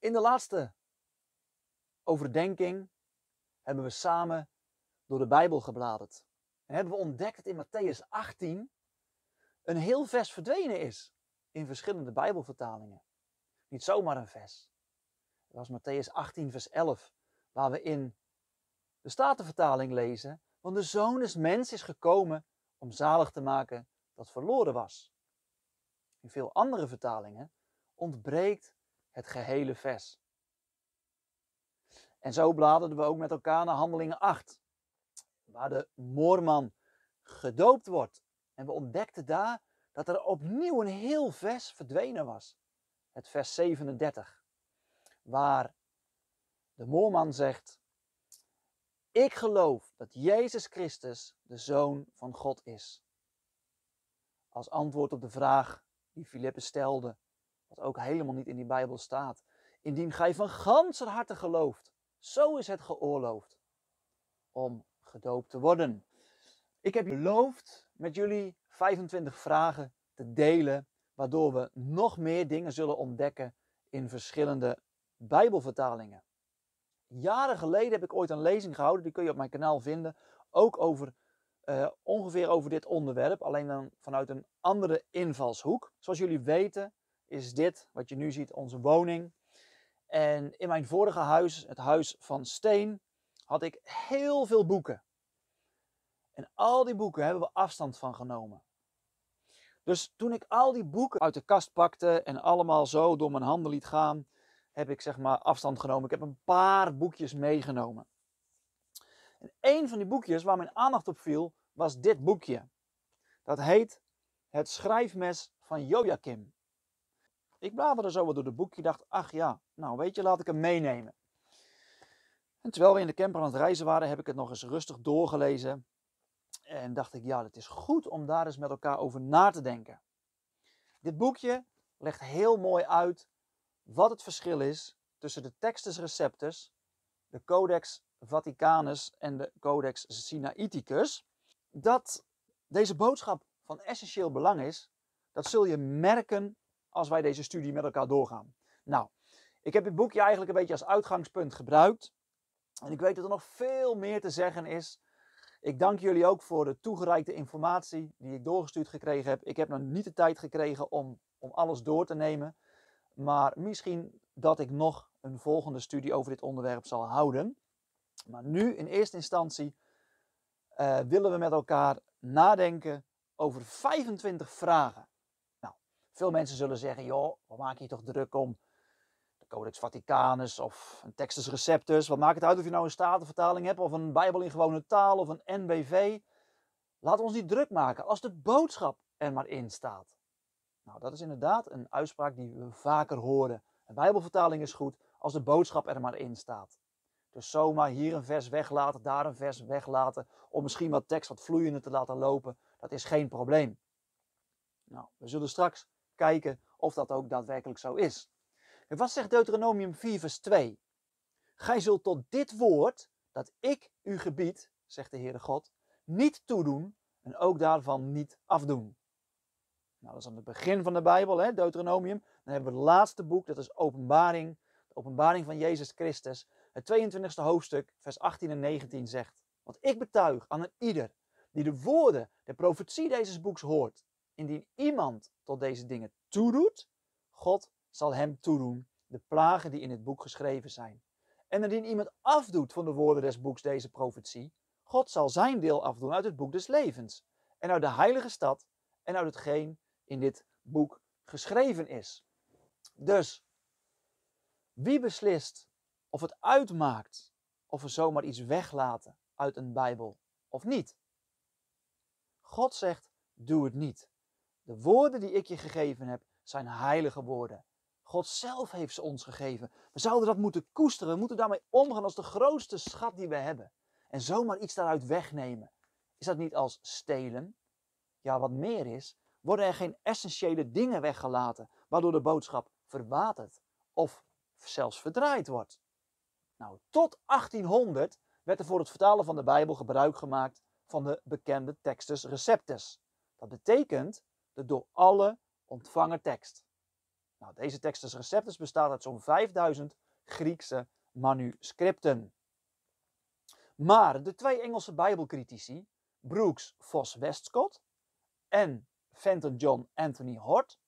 In de laatste overdenking hebben we samen door de Bijbel gebladerd. En hebben we ontdekt dat in Matthäus 18 een heel vers verdwenen is in verschillende Bijbelvertalingen. Niet zomaar een vers. Dat was Matthäus 18, vers 11, waar we in de Statenvertaling lezen. Want de Zoon des Mens is gekomen om zalig te maken dat verloren was. In veel andere vertalingen ontbreekt het gehele vers. En zo bladerden we ook met elkaar naar Handelingen 8, waar de moorman gedoopt wordt. En we ontdekten daar dat er opnieuw een heel vers verdwenen was. Het vers 37, waar de moorman zegt: Ik geloof dat Jezus Christus de Zoon van God is. Als antwoord op de vraag die Filippus stelde wat ook helemaal niet in die Bijbel staat, indien gij van ganser harte gelooft, zo is het geoorloofd om gedoopt te worden. Ik heb beloofd met jullie 25 vragen te delen, waardoor we nog meer dingen zullen ontdekken in verschillende Bijbelvertalingen. Jaren geleden heb ik ooit een lezing gehouden, die kun je op mijn kanaal vinden, ook over eh, ongeveer over dit onderwerp, alleen dan vanuit een andere invalshoek. Zoals jullie weten is dit, wat je nu ziet, onze woning. En in mijn vorige huis, het huis van Steen, had ik heel veel boeken. En al die boeken hebben we afstand van genomen. Dus toen ik al die boeken uit de kast pakte en allemaal zo door mijn handen liet gaan, heb ik zeg maar afstand genomen. Ik heb een paar boekjes meegenomen. En een van die boekjes waar mijn aandacht op viel, was dit boekje. Dat heet Het schrijfmes van Joachim. Ik bladerde zo wat door de boekje, dacht, ach ja, nou weet je, laat ik hem meenemen. En terwijl we in de camper aan het reizen waren, heb ik het nog eens rustig doorgelezen. En dacht ik, ja, het is goed om daar eens met elkaar over na te denken. Dit boekje legt heel mooi uit wat het verschil is tussen de Textus Receptus, de Codex Vaticanus en de Codex Sinaiticus. Dat deze boodschap van essentieel belang is, dat zul je merken als wij deze studie met elkaar doorgaan. Nou, ik heb dit boekje eigenlijk een beetje als uitgangspunt gebruikt. En ik weet dat er nog veel meer te zeggen is. Ik dank jullie ook voor de toegereikte informatie die ik doorgestuurd gekregen heb. Ik heb nog niet de tijd gekregen om, om alles door te nemen. Maar misschien dat ik nog een volgende studie over dit onderwerp zal houden. Maar nu in eerste instantie eh, willen we met elkaar nadenken over 25 vragen. Veel mensen zullen zeggen, joh, wat maak je toch druk om de Codex Vaticanus of een Textus Receptus. Wat maakt het uit of je nou een Statenvertaling hebt of een Bijbel in gewone taal of een NBV. Laat ons niet druk maken als de boodschap er maar in staat. Nou, dat is inderdaad een uitspraak die we vaker horen. Een Bijbelvertaling is goed als de boodschap er maar in staat. Dus zomaar hier een vers weglaten, daar een vers weglaten, om misschien wat tekst wat vloeiender te laten lopen, dat is geen probleem. Nou, we zullen straks kijken of dat ook daadwerkelijk zo is. En wat zegt Deuteronomium 4, vers 2? Gij zult tot dit woord dat ik u gebied, zegt de Heere God, niet toedoen en ook daarvan niet afdoen. Nou, dat is aan het begin van de Bijbel, hè, Deuteronomium. Dan hebben we het laatste boek, dat is Openbaring, de Openbaring van Jezus Christus. Het 22e hoofdstuk, vers 18 en 19 zegt: Want ik betuig aan een ieder die de woorden, de profetie deze boeks hoort, Indien iemand tot deze dingen toedoet, God zal hem toedoen de plagen die in het boek geschreven zijn. En indien iemand afdoet van de woorden des boeks deze profetie, God zal zijn deel afdoen uit het boek des levens en uit de heilige stad en uit hetgeen in dit boek geschreven is. Dus, wie beslist of het uitmaakt of we zomaar iets weglaten uit een Bijbel of niet? God zegt, doe het niet. De woorden die ik je gegeven heb, zijn heilige woorden. God zelf heeft ze ons gegeven. We zouden dat moeten koesteren. We moeten daarmee omgaan als de grootste schat die we hebben. En zomaar iets daaruit wegnemen. Is dat niet als stelen? Ja, wat meer is, worden er geen essentiële dingen weggelaten, waardoor de boodschap verwaterd of zelfs verdraaid wordt. Nou, tot 1800 werd er voor het vertalen van de Bijbel gebruik gemaakt van de bekende textus receptus. Dat betekent de door alle ontvangen tekst. Nou, deze tekstus Receptus bestaat uit zo'n 5000 Griekse manuscripten. Maar de twee Engelse Bijbelcritici, Brooks Vos Westcott en Fenton John Anthony Hort,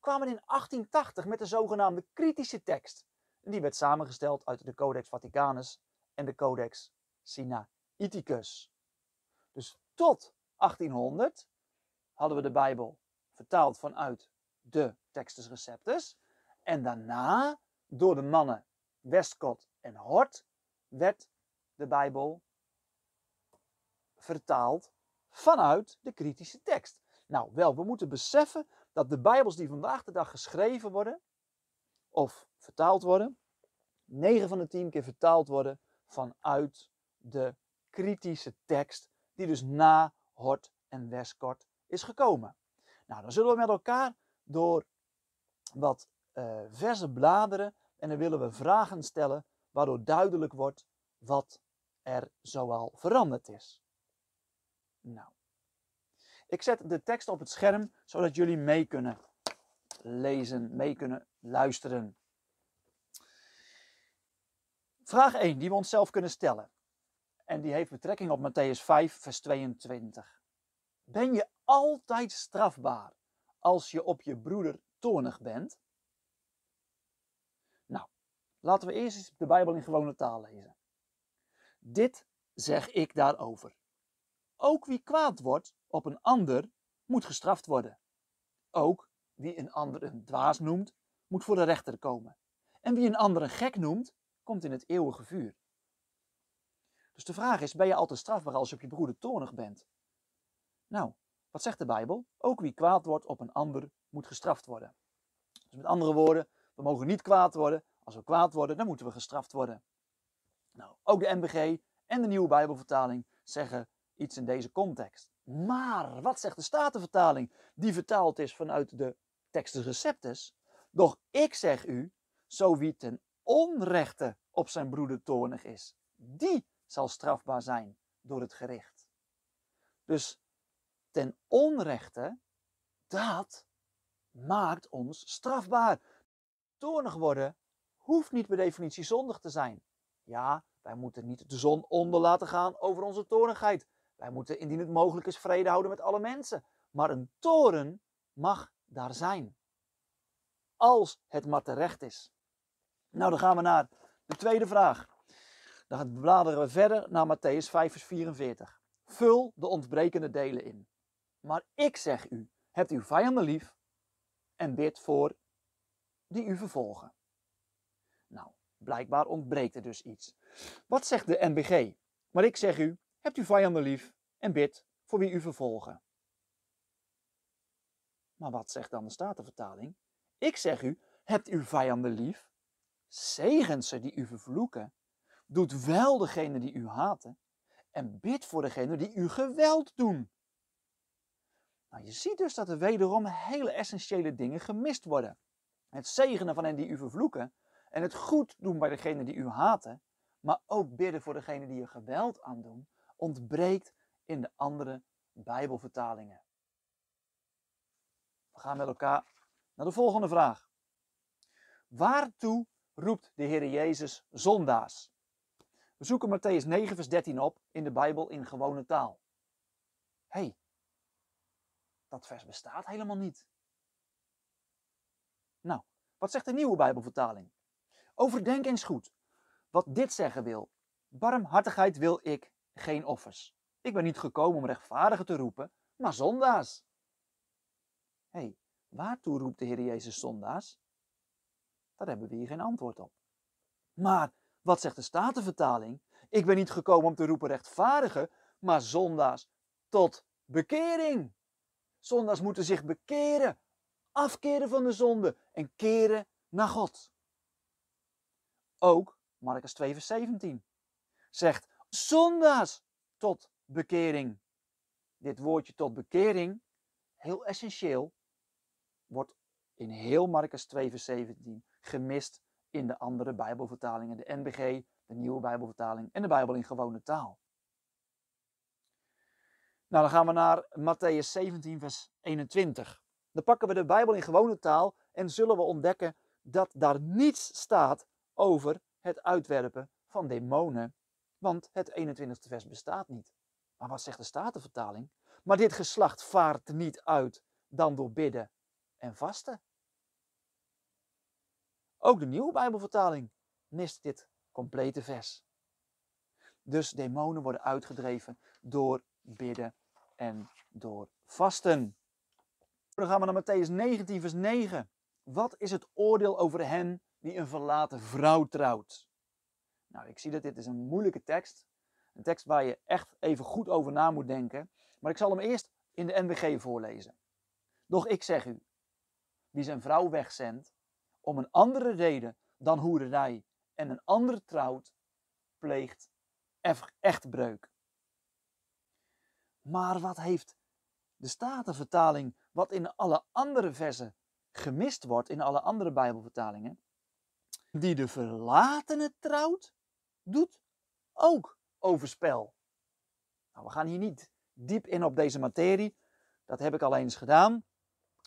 kwamen in 1880 met de zogenaamde kritische tekst. die werd samengesteld uit de Codex Vaticanus en de Codex Sinaiticus. Dus tot 1800 hadden we de Bijbel vertaald vanuit de Textus Receptus. En daarna, door de mannen Westcott en Hort, werd de Bijbel vertaald vanuit de kritische tekst. Nou, wel, we moeten beseffen dat de Bijbels die vandaag de dag geschreven worden of vertaald worden, 9 van de 10 keer vertaald worden vanuit de kritische tekst, die dus na Hort en Westcott is gekomen. Nou, dan zullen we met elkaar door wat uh, verse bladeren en dan willen we vragen stellen waardoor duidelijk wordt wat er zoal veranderd is. Nou, ik zet de tekst op het scherm zodat jullie mee kunnen lezen, mee kunnen luisteren. Vraag 1 die we onszelf kunnen stellen. En die heeft betrekking op Matthäus 5, vers 22 ben je altijd strafbaar als je op je broeder toornig bent? Nou, laten we eerst eens de Bijbel in gewone taal lezen. Dit zeg ik daarover. Ook wie kwaad wordt op een ander moet gestraft worden. Ook wie een ander een dwaas noemt, moet voor de rechter komen. En wie een ander een gek noemt, komt in het eeuwige vuur. Dus de vraag is: ben je altijd strafbaar als je op je broeder toornig bent? Nou, wat zegt de Bijbel? Ook wie kwaad wordt op een ander moet gestraft worden. Dus met andere woorden, we mogen niet kwaad worden. Als we kwaad worden, dan moeten we gestraft worden. Nou, ook de MBG en de Nieuwe Bijbelvertaling zeggen iets in deze context. Maar wat zegt de Statenvertaling, die vertaald is vanuit de Textus Receptus? Doch ik zeg u, zo wie ten onrechte op zijn broeder toornig is, die zal strafbaar zijn door het gericht. Dus ten onrechte, dat maakt ons strafbaar. Toornig worden hoeft niet per definitie zondig te zijn. Ja, wij moeten niet de zon onder laten gaan over onze toornigheid. Wij moeten indien het mogelijk is vrede houden met alle mensen. Maar een toren mag daar zijn. Als het maar terecht is. Nou, dan gaan we naar de tweede vraag. Dan bladeren we verder naar Matthäus 5, vers 44. Vul de ontbrekende delen in. Maar ik zeg u, hebt uw vijanden lief en bid voor die u vervolgen. Nou, blijkbaar ontbreekt er dus iets. Wat zegt de NBG? Maar ik zeg u, hebt uw vijanden lief en bid voor wie u vervolgen. Maar wat zegt dan de Statenvertaling? Ik zeg u, hebt uw vijanden lief, zegen ze die u vervloeken, doet wel degene die u haten en bid voor degene die u geweld doen. Nou, je ziet dus dat er wederom hele essentiële dingen gemist worden. Het zegenen van hen die u vervloeken en het goed doen bij degenen die u haten, maar ook bidden voor degenen die je geweld aandoen, ontbreekt in de andere Bijbelvertalingen. We gaan met elkaar naar de volgende vraag. Waartoe roept de Heer Jezus zondaars? We zoeken Matthäus 9, vers 13 op in de Bijbel in gewone taal. hey, dat vers bestaat helemaal niet. Nou, wat zegt de nieuwe Bijbelvertaling? Overdenk eens goed wat dit zeggen wil. Barmhartigheid wil ik, geen offers. Ik ben niet gekomen om rechtvaardigen te roepen, maar zondaars. Hé, hey, waartoe roept de Heer Jezus zondaars? Daar hebben we hier geen antwoord op. Maar wat zegt de Statenvertaling? Ik ben niet gekomen om te roepen rechtvaardigen, maar zondaars tot bekering. Zondaars moeten zich bekeren, afkeren van de zonde en keren naar God. Ook Marcus 2, vers 17 zegt: zondaars tot bekering. Dit woordje tot bekering, heel essentieel, wordt in heel Marcus 2, vers 17 gemist in de andere Bijbelvertalingen, de NBG, de Nieuwe Bijbelvertaling en de Bijbel in gewone taal. Nou, dan gaan we naar Matthäus 17, vers 21. Dan pakken we de Bijbel in gewone taal en zullen we ontdekken dat daar niets staat over het uitwerpen van demonen. Want het 21ste vers bestaat niet. Maar wat zegt de Statenvertaling? Maar dit geslacht vaart niet uit dan door bidden en vasten. Ook de nieuwe Bijbelvertaling mist dit complete vers. Dus demonen worden uitgedreven door bidden en door vasten. Dan gaan we naar Matthäus 19, vers 9. Wat is het oordeel over hen die een verlaten vrouw trouwt? Nou, ik zie dat dit is een moeilijke tekst. Een tekst waar je echt even goed over na moet denken. Maar ik zal hem eerst in de NBG voorlezen. Doch ik zeg u, wie zijn vrouw wegzendt om een andere reden dan hoerderij en een ander trouwt, pleegt echtbreuk. Maar wat heeft de Statenvertaling, wat in alle andere versen gemist wordt, in alle andere Bijbelvertalingen, die de verlatene trouwt, doet ook overspel. Nou, we gaan hier niet diep in op deze materie. Dat heb ik al eens gedaan.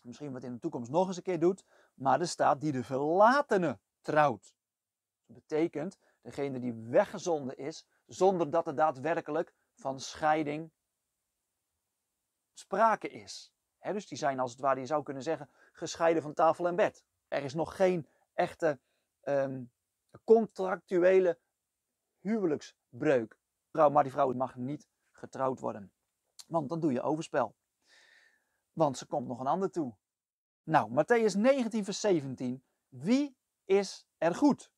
Misschien wat in de toekomst nog eens een keer doet. Maar er staat die de verlatene trouwt. Dat betekent degene die weggezonden is, zonder dat er daadwerkelijk van scheiding sprake is. dus die zijn als het ware, je zou kunnen zeggen, gescheiden van tafel en bed. Er is nog geen echte ehm, contractuele huwelijksbreuk. Maar die vrouw mag niet getrouwd worden. Want dan doe je overspel. Want ze komt nog een ander toe. Nou, Matthäus 19, vers 17. Wie is er goed?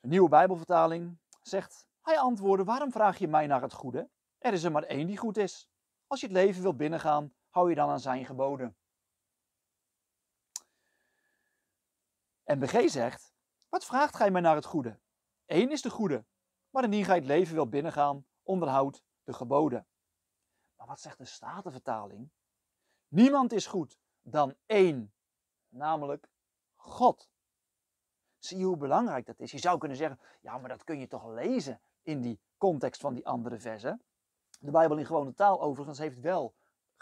De nieuwe Bijbelvertaling zegt: Hij antwoordde: Waarom vraag je mij naar het goede? Er is er maar één die goed is. Als je het leven wilt binnengaan, hou je dan aan zijn geboden. En BG zegt, wat vraagt gij mij naar het goede? Eén is de goede, maar indien gij het leven wilt binnengaan, onderhoud de geboden. Maar wat zegt de Statenvertaling? Niemand is goed dan één, namelijk God. Zie je hoe belangrijk dat is? Je zou kunnen zeggen, ja, maar dat kun je toch lezen in die context van die andere versen. De Bijbel in gewone taal overigens heeft wel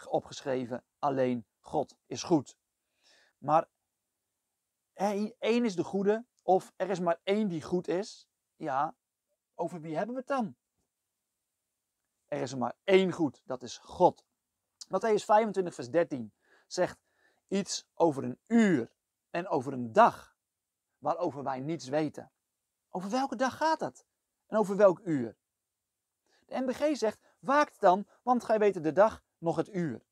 opgeschreven alleen God is goed. Maar één is de goede of er is maar één die goed is. Ja, over wie hebben we het dan? Er is er maar één goed, dat is God. Matthäus 25, vers 13 zegt iets over een uur en over een dag waarover wij niets weten. Over welke dag gaat dat? En over welk uur? De MBG zegt Waakt dan, want gij weet de dag nog het uur.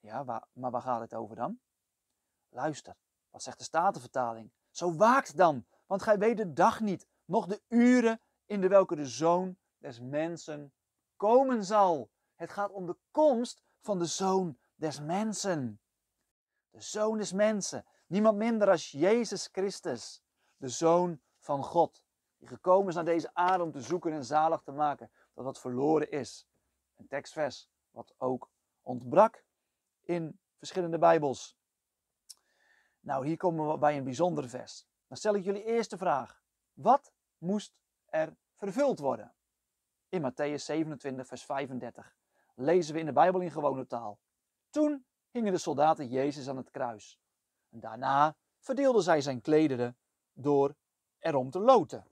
Ja, maar waar gaat het over dan? Luister, wat zegt de Statenvertaling? Zo waakt dan, want gij weet de dag niet, nog de uren in de welke de Zoon des Mensen komen zal. Het gaat om de komst van de Zoon des Mensen. De Zoon des Mensen, niemand minder als Jezus Christus, de Zoon van God, die gekomen is naar deze aarde om te zoeken en zalig te maken dat wat verloren is. Een tekstvers wat ook ontbrak in verschillende Bijbels. Nou, hier komen we bij een bijzonder vers. Dan stel ik jullie eerst de vraag: wat moest er vervuld worden? In Matthäus 27, vers 35 lezen we in de Bijbel in gewone taal. Toen hingen de soldaten Jezus aan het kruis. En daarna verdeelden zij zijn klederen door erom te loten.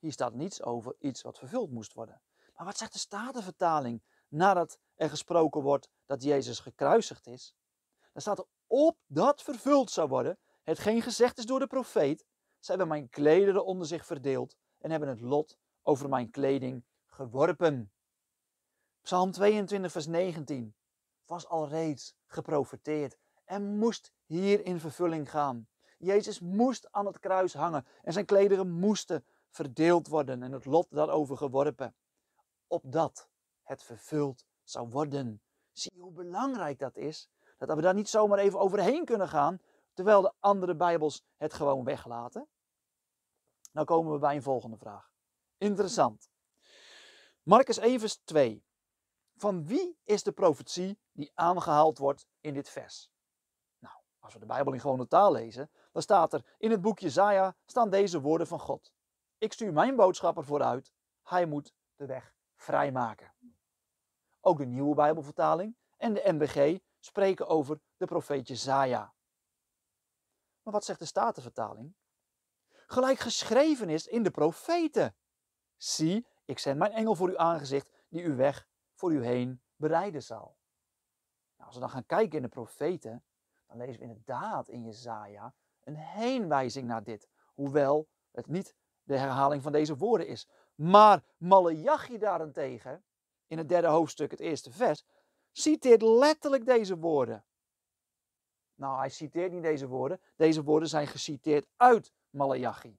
Hier staat niets over iets wat vervuld moest worden. Maar wat zegt de Statenvertaling nadat er gesproken wordt dat Jezus gekruisigd is? Dan staat er op dat vervuld zou worden, hetgeen gezegd is door de profeet. Zij hebben mijn klederen onder zich verdeeld en hebben het lot over mijn kleding geworpen. Psalm 22, vers 19 was al reeds geprofeteerd en moest hier in vervulling gaan. Jezus moest aan het kruis hangen en zijn klederen moesten verdeeld worden en het lot daarover geworpen, opdat het vervuld zou worden. Zie je hoe belangrijk dat is? Dat we daar niet zomaar even overheen kunnen gaan, terwijl de andere Bijbels het gewoon weglaten. Nou komen we bij een volgende vraag. Interessant. Marcus vers 2. Van wie is de profetie die aangehaald wordt in dit vers? Nou, als we de Bijbel in gewone taal lezen, dan staat er in het boekje Zaja staan deze woorden van God. Ik stuur mijn boodschapper vooruit. Hij moet de weg vrijmaken. Ook de nieuwe Bijbelvertaling en de NBG spreken over de profeet Jezaja. Maar wat zegt de Statenvertaling? Gelijk geschreven is in de profeten. Zie, ik zend mijn engel voor uw aangezicht, die uw weg voor u heen bereiden zal. Nou, als we dan gaan kijken in de profeten, dan lezen we inderdaad in Jezaja een heenwijzing naar dit. Hoewel het niet de herhaling van deze woorden is. Maar Malachi daarentegen, in het derde hoofdstuk, het eerste vers, citeert letterlijk deze woorden. Nou, hij citeert niet deze woorden. Deze woorden zijn geciteerd uit Malachi.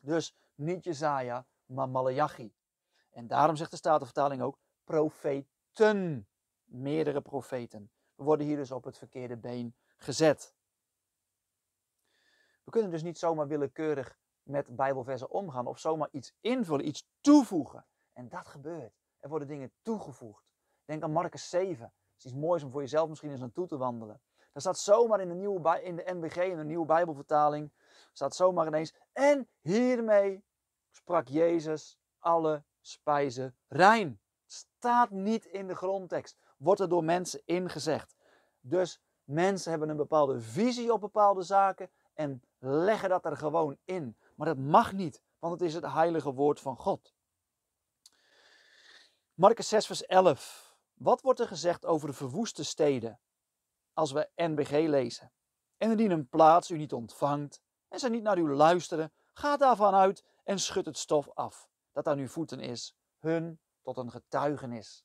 Dus niet Jezaja, maar Malachi. En daarom zegt de Statenvertaling ook profeten. Meerdere profeten. We worden hier dus op het verkeerde been gezet. We kunnen dus niet zomaar willekeurig met Bijbelversen omgaan of zomaar iets invullen, iets toevoegen. En dat gebeurt. Er worden dingen toegevoegd. Denk aan Marcus 7. Het is iets moois om voor jezelf misschien eens naartoe te wandelen. Daar staat zomaar in de, nieuwe, in de NBG in de nieuwe Bijbelvertaling, staat zomaar ineens. En hiermee sprak Jezus alle spijzen rein. Staat niet in de grondtekst. Wordt er door mensen ingezegd. Dus mensen hebben een bepaalde visie op bepaalde zaken en leggen dat er gewoon in. Maar dat mag niet, want het is het heilige woord van God. Marcus 6, vers 11. Wat wordt er gezegd over de verwoeste steden als we NBG lezen? En indien een plaats u niet ontvangt en ze niet naar u luisteren, ga daarvan uit en schud het stof af dat aan uw voeten is, hun tot een getuigenis.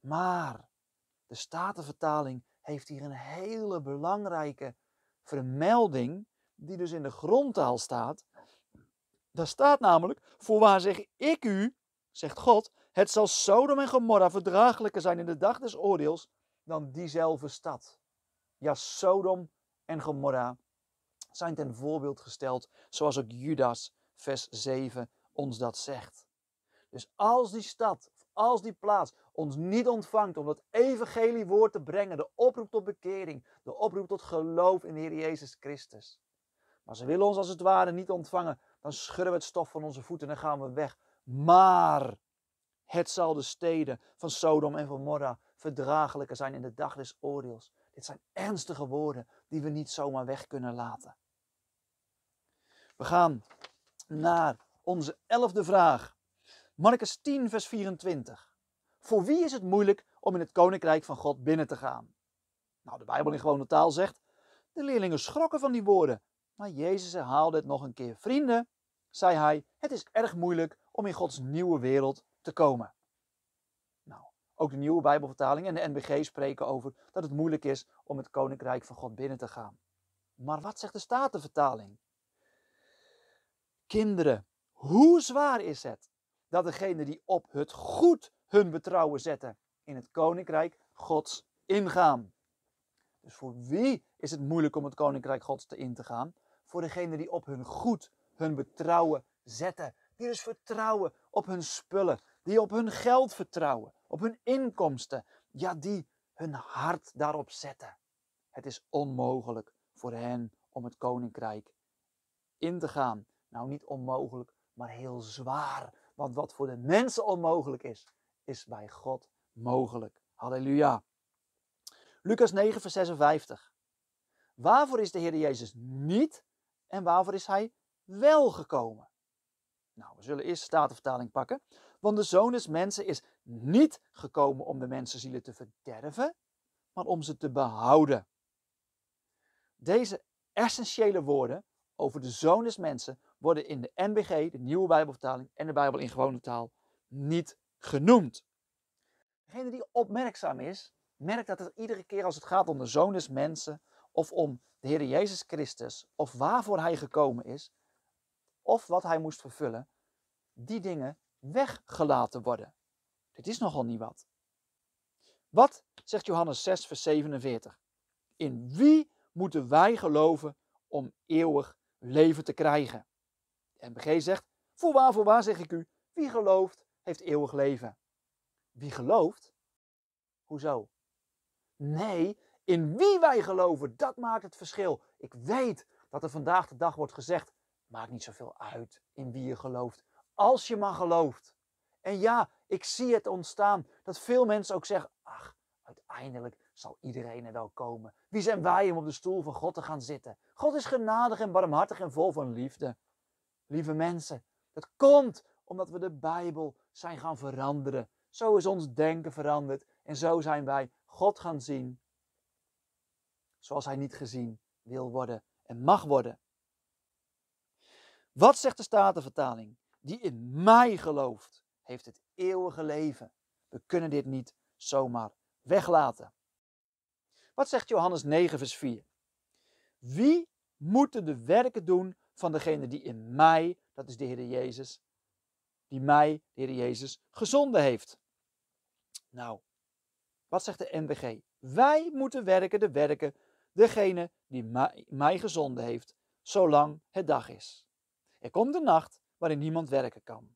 Maar de Statenvertaling heeft hier een hele belangrijke vermelding die dus in de grondtaal staat. Daar staat namelijk, voorwaar zeg ik u, zegt God, het zal Sodom en Gomorra verdraaglijker zijn in de dag des oordeels dan diezelfde stad. Ja, Sodom en Gomorra zijn ten voorbeeld gesteld, zoals ook Judas, vers 7, ons dat zegt. Dus als die stad, als die plaats ons niet ontvangt om dat evangeliewoord te brengen, de oproep tot bekering, de oproep tot geloof in de Heer Jezus Christus, maar ze willen ons als het ware niet ontvangen. Dan schudden we het stof van onze voeten en dan gaan we weg. Maar het zal de steden van Sodom en van Morra verdraaglijker zijn in de dag des oordeels. Dit zijn ernstige woorden die we niet zomaar weg kunnen laten. We gaan naar onze elfde vraag. Marcus 10, vers 24. Voor wie is het moeilijk om in het koninkrijk van God binnen te gaan? Nou, de Bijbel in gewone taal zegt: De leerlingen schrokken van die woorden maar Jezus herhaalde het nog een keer. Vrienden, zei hij, het is erg moeilijk om in Gods nieuwe wereld te komen. Nou, ook de nieuwe Bijbelvertaling en de NBG spreken over dat het moeilijk is om het koninkrijk van God binnen te gaan. Maar wat zegt de Statenvertaling? Kinderen, hoe zwaar is het dat degenen die op het goed hun betrouwen zetten in het koninkrijk Gods ingaan? Dus voor wie is het moeilijk om het koninkrijk Gods te in te gaan? voor degene die op hun goed hun betrouwen zetten. Die dus vertrouwen op hun spullen, die op hun geld vertrouwen, op hun inkomsten. Ja, die hun hart daarop zetten. Het is onmogelijk voor hen om het koninkrijk in te gaan. Nou, niet onmogelijk, maar heel zwaar. Want wat voor de mensen onmogelijk is, is bij God mogelijk. Halleluja. Lucas 9, vers 56. Waarvoor is de Heer Jezus niet en waarvoor is hij wel gekomen? Nou, we zullen eerst de Statenvertaling pakken. Want de Zoon des Mensen is niet gekomen om de mensenzielen te verderven, maar om ze te behouden. Deze essentiële woorden over de Zoon des Mensen worden in de NBG, de Nieuwe Bijbelvertaling en de Bijbel in gewone taal niet genoemd. Degene die opmerkzaam is, merkt dat het iedere keer als het gaat om de Zoon des Mensen of om de Heer Jezus Christus, of waarvoor Hij gekomen is, of wat Hij moest vervullen, die dingen weggelaten worden. Dit is nogal niet wat. Wat zegt Johannes 6, vers 47? In wie moeten wij geloven om eeuwig leven te krijgen? MBG zegt, voorwaar, voorwaar zeg ik u, wie gelooft heeft eeuwig leven. Wie gelooft? Hoezo? Nee, in wie wij geloven, dat maakt het verschil. Ik weet dat er vandaag de dag wordt gezegd: maakt niet zoveel uit in wie je gelooft, als je maar gelooft. En ja, ik zie het ontstaan dat veel mensen ook zeggen: ach, uiteindelijk zal iedereen er wel komen. Wie zijn wij om op de stoel van God te gaan zitten? God is genadig en barmhartig en vol van liefde. Lieve mensen, dat komt omdat we de Bijbel zijn gaan veranderen. Zo is ons denken veranderd en zo zijn wij God gaan zien zoals hij niet gezien wil worden en mag worden. Wat zegt de Statenvertaling? Die in mij gelooft, heeft het eeuwige leven. We kunnen dit niet zomaar weglaten. Wat zegt Johannes 9, vers 4? Wie moeten de werken doen van degene die in mij, dat is de Heer Jezus, die mij, de Heer Jezus, gezonden heeft? Nou, wat zegt de NBG? Wij moeten werken de werken degene die mij, mij gezonden heeft, zolang het dag is. Er komt een nacht waarin niemand werken kan.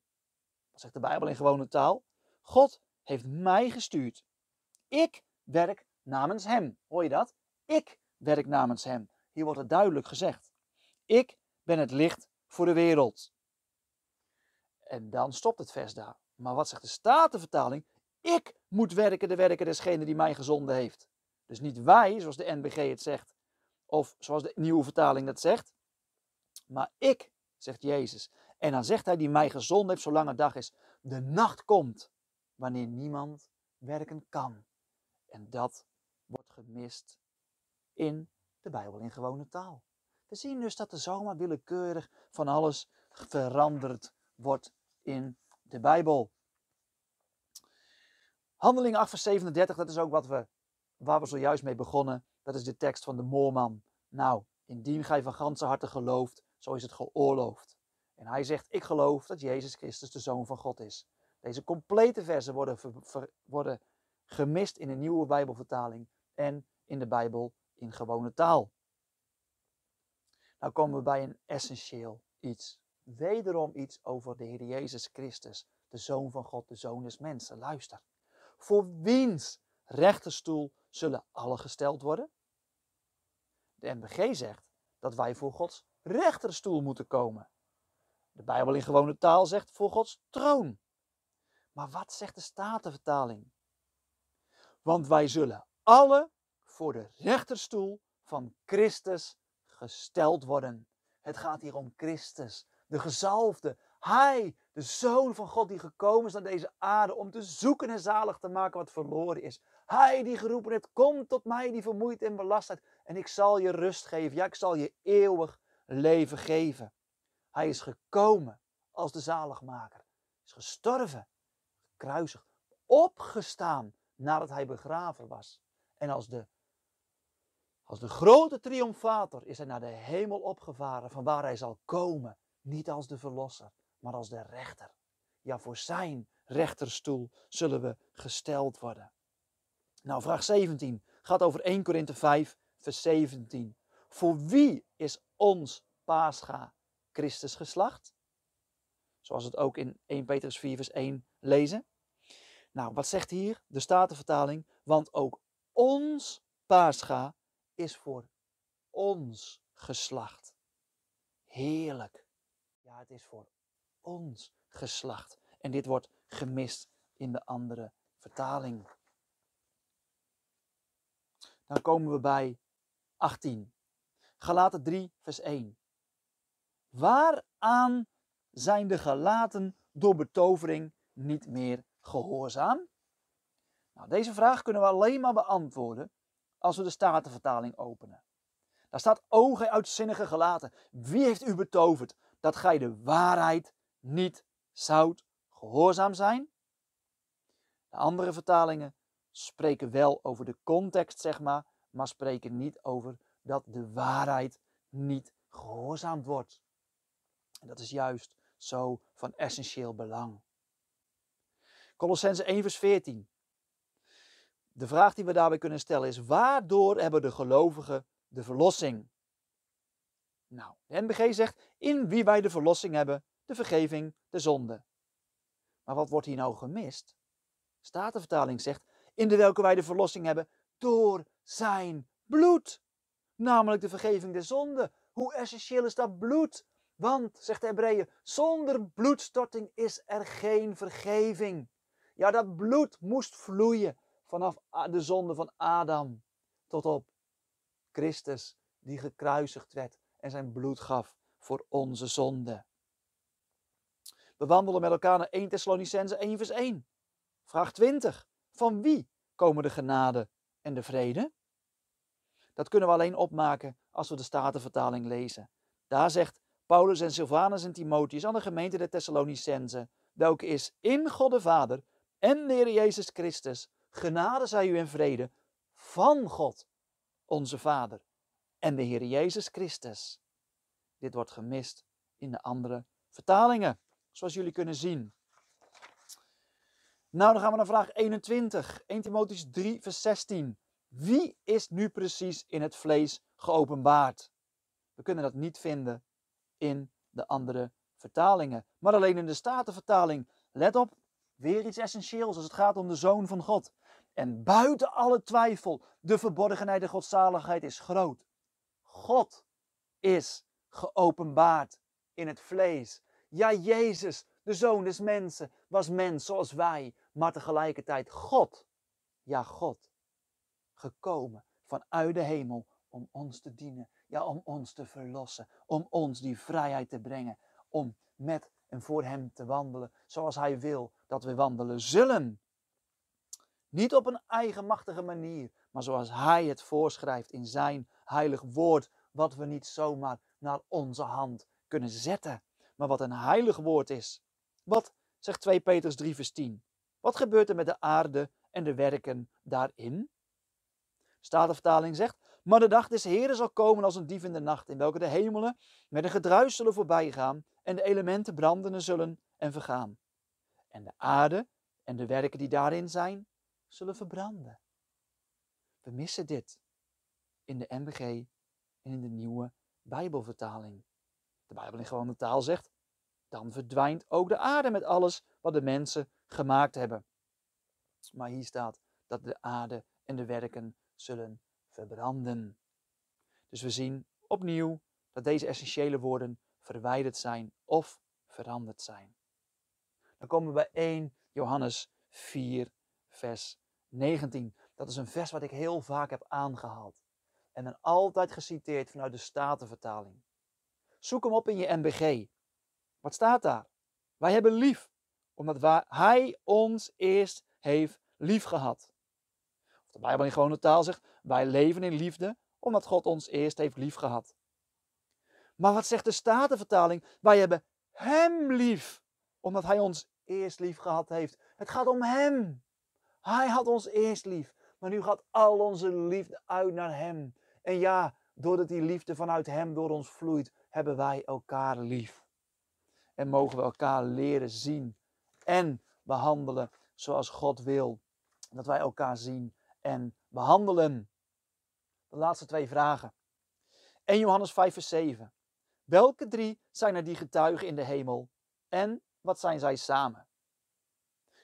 Wat zegt de Bijbel in gewone taal. God heeft mij gestuurd. Ik werk namens Hem. Hoor je dat? Ik werk namens Hem. Hier wordt het duidelijk gezegd. Ik ben het licht voor de wereld. En dan stopt het vers daar. Maar wat zegt de Statenvertaling? Ik moet werken de werken desgene die mij gezonden heeft. Dus niet wij, zoals de NBG het zegt, of zoals de nieuwe vertaling dat zegt, maar ik, zegt Jezus. En dan zegt hij die mij gezond heeft zolang het dag is. De nacht komt wanneer niemand werken kan. En dat wordt gemist in de Bijbel in gewone taal. We zien dus dat er zomaar willekeurig van alles veranderd wordt in de Bijbel. Handeling 8 vers 37, dat is ook wat we waar we zojuist mee begonnen, dat is de tekst van de moorman. Nou, indien gij van ganse harte gelooft, zo is het geoorloofd. En hij zegt, ik geloof dat Jezus Christus de Zoon van God is. Deze complete versen worden, worden gemist in een nieuwe Bijbelvertaling en in de Bijbel in gewone taal. Nou komen we bij een essentieel iets. Wederom iets over de Heer Jezus Christus, de Zoon van God, de Zoon des Mensen. Luister. Voor wiens rechterstoel zullen alle gesteld worden? De NBG zegt dat wij voor Gods rechterstoel moeten komen. De Bijbel in gewone taal zegt voor Gods troon. Maar wat zegt de Statenvertaling? Want wij zullen alle voor de rechterstoel van Christus gesteld worden. Het gaat hier om Christus, de gezalfde. Hij, de Zoon van God die gekomen is naar deze aarde om te zoeken en zalig te maken wat verloren is. Hij die geroepen hebt, kom tot mij die vermoeid en belast bent. En ik zal je rust geven. Ja, ik zal je eeuwig leven geven. Hij is gekomen als de zaligmaker. Is gestorven, kruisig, opgestaan nadat hij begraven was. En als de, als de grote triomfator is hij naar de hemel opgevaren, van waar hij zal komen. Niet als de verlosser, maar als de rechter. Ja, voor zijn rechterstoel zullen we gesteld worden. Nou, vraag 17 gaat over 1 Korinthe 5, vers 17. Voor wie is ons Pascha Christus geslacht? Zoals we het ook in 1 Petrus 4, vers 1 lezen. Nou, wat zegt hier de Statenvertaling? Want ook ons Pascha is voor ons geslacht. Heerlijk. Ja, het is voor ons geslacht. En dit wordt gemist in de andere vertaling dan komen we bij 18. Galaten 3, vers 1. Waaraan zijn de gelaten door betovering niet meer gehoorzaam? Nou, deze vraag kunnen we alleen maar beantwoorden als we de Statenvertaling openen. Daar staat, o gij uitzinnige gelaten, wie heeft u betoverd dat gij de waarheid niet zoudt gehoorzaam zijn? De andere vertalingen spreken wel over de context, zeg maar, maar spreken niet over dat de waarheid niet gehoorzaamd wordt. En dat is juist zo van essentieel belang. Colossense 1 vers 14. De vraag die we daarbij kunnen stellen is, waardoor hebben de gelovigen de verlossing? Nou, de NBG zegt, in wie wij de verlossing hebben, de vergeving, de zonde. Maar wat wordt hier nou gemist? Statenvertaling zegt, in de welke wij de verlossing hebben door zijn bloed. Namelijk de vergeving der zonde. Hoe essentieel is dat bloed? Want, zegt de Hebreeën, zonder bloedstorting is er geen vergeving. Ja, dat bloed moest vloeien vanaf de zonde van Adam tot op Christus, die gekruisigd werd en zijn bloed gaf voor onze zonde. We wandelen met elkaar naar 1 Thessalonicense 1 vers 1. Vraag 20. Van wie komen de genade en de vrede? Dat kunnen we alleen opmaken als we de Statenvertaling lezen. Daar zegt Paulus en Silvanus en Timotheus aan de gemeente de Thessalonicense, welke is in God de Vader en de Heer Jezus Christus, genade zij u in vrede van God, onze Vader en de Heer Jezus Christus. Dit wordt gemist in de andere vertalingen, zoals jullie kunnen zien. Nou, dan gaan we naar vraag 21. 1 Timotheus 3, vers 16. Wie is nu precies in het vlees geopenbaard? We kunnen dat niet vinden in de andere vertalingen, maar alleen in de Statenvertaling. Let op, weer iets essentieels als het gaat om de Zoon van God. En buiten alle twijfel, de verborgenheid de godzaligheid is groot. God is geopenbaard in het vlees. Ja, Jezus de zoon des mensen, was mens zoals wij, maar tegelijkertijd God. Ja, God. Gekomen vanuit de hemel om ons te dienen. Ja, om ons te verlossen. Om ons die vrijheid te brengen. Om met en voor Hem te wandelen zoals Hij wil dat we wandelen zullen. Niet op een eigenmachtige manier, maar zoals Hij het voorschrijft in Zijn heilig woord, wat we niet zomaar naar onze hand kunnen zetten, maar wat een heilig woord is. Wat zegt 2 Petrus 3 vers 10? Wat gebeurt er met de aarde en de werken daarin? Statenvertaling zegt, maar de dag des Heren zal komen als een dief in de nacht, in welke de hemelen met een gedruis zullen voorbijgaan en de elementen branden zullen en vergaan. En de aarde en de werken die daarin zijn, zullen verbranden. We missen dit in de NBG en in de nieuwe Bijbelvertaling. De Bijbel in gewone taal zegt, dan verdwijnt ook de aarde met alles wat de mensen gemaakt hebben. Maar hier staat dat de aarde en de werken zullen verbranden. Dus we zien opnieuw dat deze essentiële woorden verwijderd zijn of veranderd zijn. Dan komen we bij 1 Johannes 4, vers 19. Dat is een vers wat ik heel vaak heb aangehaald en dan altijd geciteerd vanuit de Statenvertaling. Zoek hem op in je MBG wat staat daar? Wij hebben lief, omdat Hij ons eerst heeft lief gehad. Of de Bijbel in gewone taal zegt, wij leven in liefde, omdat God ons eerst heeft lief gehad. Maar wat zegt de Statenvertaling? Wij hebben Hem lief, omdat Hij ons eerst lief gehad heeft. Het gaat om Hem. Hij had ons eerst lief, maar nu gaat al onze liefde uit naar Hem. En ja, doordat die liefde vanuit Hem door ons vloeit, hebben wij elkaar lief. En mogen we elkaar leren zien en behandelen zoals God wil dat wij elkaar zien en behandelen. De laatste twee vragen. 1 Johannes 5 vers 7. Welke drie zijn er die getuigen in de hemel en wat zijn zij samen?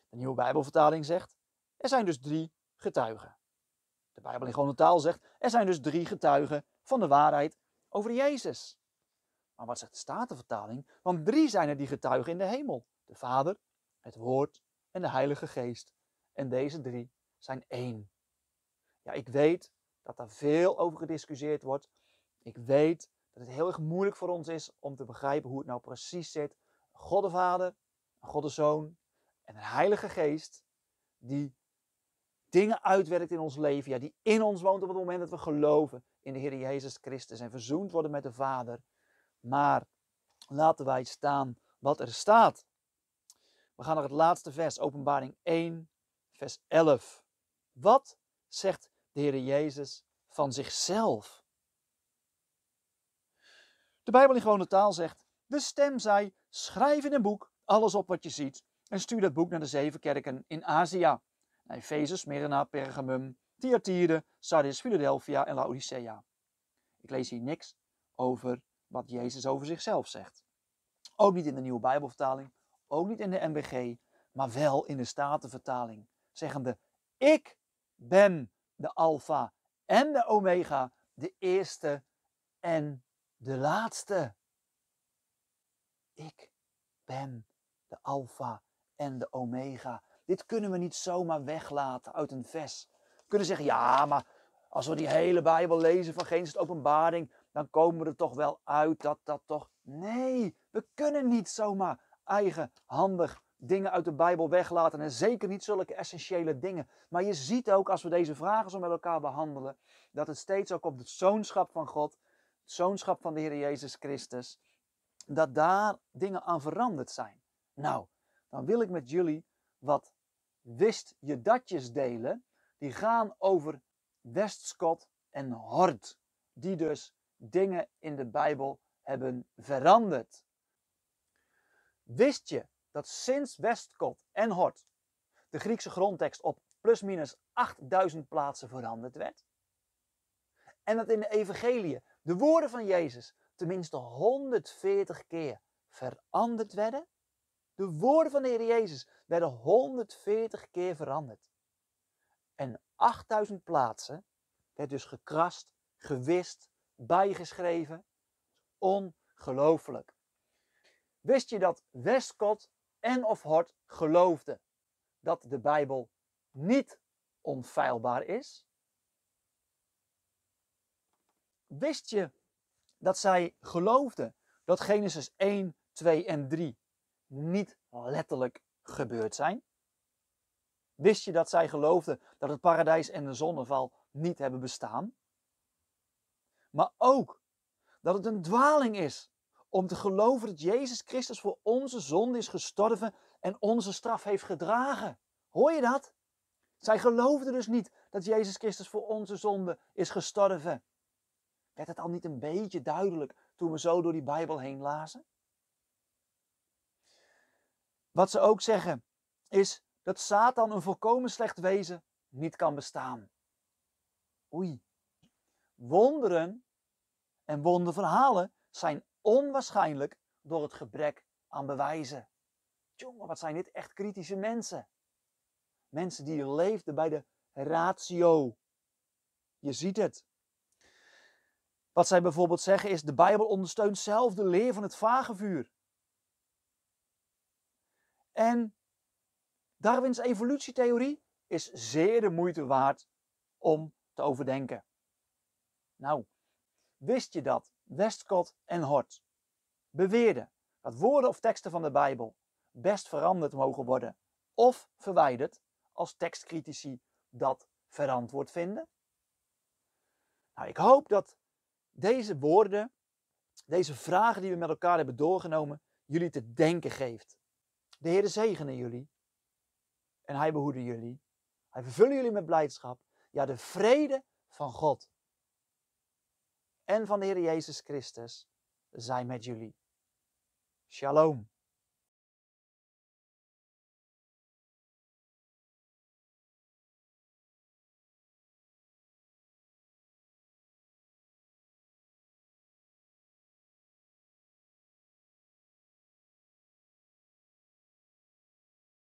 De nieuwe Bijbelvertaling zegt, er zijn dus drie getuigen. De Bijbel in gewone taal zegt, er zijn dus drie getuigen van de waarheid over Jezus. Maar wat zegt de Statenvertaling? Want drie zijn er die getuigen in de hemel. De Vader, het Woord en de Heilige Geest. En deze drie zijn één. Ja, ik weet dat daar veel over gediscussieerd wordt. Ik weet dat het heel erg moeilijk voor ons is om te begrijpen hoe het nou precies zit. God de Vader, God de Zoon en de Heilige Geest die dingen uitwerkt in ons leven. Ja, die in ons woont op het moment dat we geloven in de Heer Jezus Christus en verzoend worden met de Vader. Maar laten wij staan wat er staat. We gaan naar het laatste vers, Openbaring 1, vers 11. Wat zegt de Heer Jezus van zichzelf? De Bijbel in gewone taal zegt: De stem zei: Schrijf in een boek alles op wat je ziet en stuur dat boek naar de zeven kerken in Azië: Efeze, Smyrna, Pergamum, Thyatira, Sardis, Philadelphia en Laodicea. Ik lees hier niks over wat Jezus over zichzelf zegt. Ook niet in de nieuwe Bijbelvertaling, ook niet in de MBG, maar wel in de Statenvertaling, zeggende: Ik ben de Alpha en de Omega, de eerste en de laatste. Ik ben de Alpha en de Omega. Dit kunnen we niet zomaar weglaten uit een vers. We kunnen zeggen: Ja, maar als we die hele Bijbel lezen van Genesis Openbaring, dan komen we er toch wel uit dat dat toch. Nee, we kunnen niet zomaar eigenhandig dingen uit de Bijbel weglaten. En zeker niet zulke essentiële dingen. Maar je ziet ook als we deze vragen zo met elkaar behandelen, dat het steeds ook op het zoonschap van God, zoonschap van de Heer Jezus Christus, dat daar dingen aan veranderd zijn. Nou, dan wil ik met jullie wat wist je datjes delen. Die gaan over Westschot en Hort. Die dus dingen in de Bijbel hebben veranderd. Wist je dat sinds Westcott en Hort de Griekse grondtekst op plusminus 8000 plaatsen veranderd werd? En dat in de evangelie de woorden van Jezus tenminste 140 keer veranderd werden? De woorden van de Heer Jezus werden 140 keer veranderd. En 8000 plaatsen werd dus gekrast, gewist, bijgeschreven. Ongelooflijk. Wist je dat Westcott en of Hort geloofden dat de Bijbel niet onfeilbaar is? Wist je dat zij geloofden dat Genesis 1, 2 en 3 niet letterlijk gebeurd zijn? Wist je dat zij geloofden dat het paradijs en de zonneval niet hebben bestaan? Maar ook dat het een dwaling is om te geloven dat Jezus Christus voor onze zonde is gestorven en onze straf heeft gedragen. Hoor je dat? Zij geloofden dus niet dat Jezus Christus voor onze zonde is gestorven. Werd het al niet een beetje duidelijk toen we zo door die Bijbel heen lazen? Wat ze ook zeggen is dat Satan, een volkomen slecht wezen, niet kan bestaan. Oei, Wonderen en wonderverhalen zijn onwaarschijnlijk door het gebrek aan bewijzen. Jongen, wat zijn dit echt kritische mensen? Mensen die leefden bij de ratio. Je ziet het. Wat zij bijvoorbeeld zeggen is: de Bijbel ondersteunt zelf de leer van het vagevuur. En Darwins evolutietheorie is zeer de moeite waard om te overdenken. Nou, wist je dat Westcott en Hort beweerden dat woorden of teksten van de Bijbel best veranderd mogen worden of verwijderd als tekstcritici dat verantwoord vinden? Nou, ik hoop dat deze woorden, deze vragen die we met elkaar hebben doorgenomen, jullie te denken geeft. De Heer zegene jullie en Hij behoede jullie. Hij vervullen jullie met blijdschap. Ja, de vrede van God en van de Heer Jezus Christus zij met jullie. Shalom.